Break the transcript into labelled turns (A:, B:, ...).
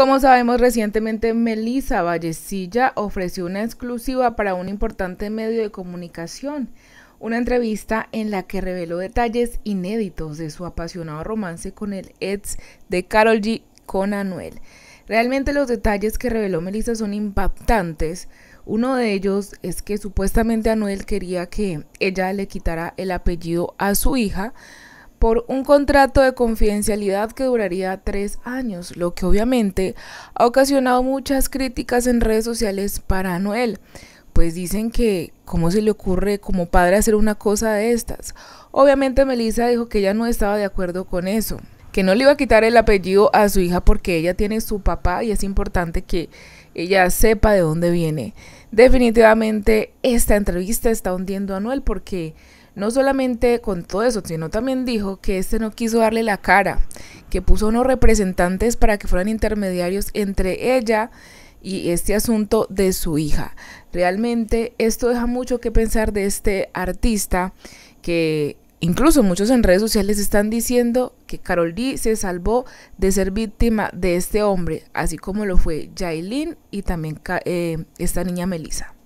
A: Como sabemos recientemente, Melissa Vallecilla ofreció una exclusiva para un importante medio de comunicación, una entrevista en la que reveló detalles inéditos de su apasionado romance con el ex de Carol G con Anuel. Realmente los detalles que reveló Melissa son impactantes. Uno de ellos es que supuestamente Anuel quería que ella le quitara el apellido a su hija, por un contrato de confidencialidad que duraría tres años, lo que obviamente ha ocasionado muchas críticas en redes sociales para Anuel, pues dicen que cómo se le ocurre como padre hacer una cosa de estas. Obviamente Melissa dijo que ella no estaba de acuerdo con eso, que no le iba a quitar el apellido a su hija porque ella tiene su papá y es importante que ella sepa de dónde viene. Definitivamente esta entrevista está hundiendo a Anuel porque no solamente con todo eso, sino también dijo que este no quiso darle la cara, que puso unos representantes para que fueran intermediarios entre ella y este asunto de su hija. Realmente esto deja mucho que pensar de este artista que incluso muchos en redes sociales están diciendo que Carol D se salvó de ser víctima de este hombre, así como lo fue Jailin y también eh, esta niña Melissa.